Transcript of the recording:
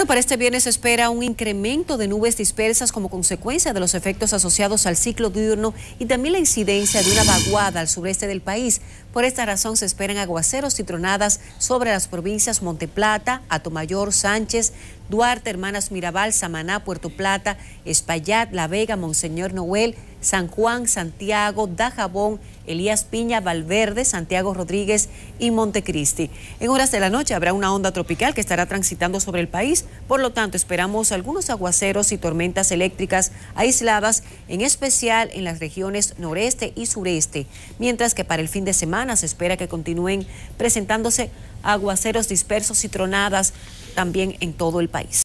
Bueno, para este viernes se espera un incremento de nubes dispersas como consecuencia de los efectos asociados al ciclo diurno y también la incidencia de una vaguada al sureste del país. Por esta razón se esperan aguaceros y tronadas sobre las provincias Monteplata, Atomayor, Sánchez, Duarte, Hermanas Mirabal, Samaná, Puerto Plata, Espaillat, La Vega, Monseñor Noel, San Juan, Santiago, Dajabón, Elías Piña, Valverde, Santiago Rodríguez y Montecristi. En horas de la noche habrá una onda tropical que estará transitando sobre el país, por lo tanto esperamos algunos aguaceros y tormentas eléctricas aisladas, en especial en las regiones noreste y sureste, mientras que para el fin de semana se espera que continúen presentándose aguaceros dispersos y tronadas también en todo el país.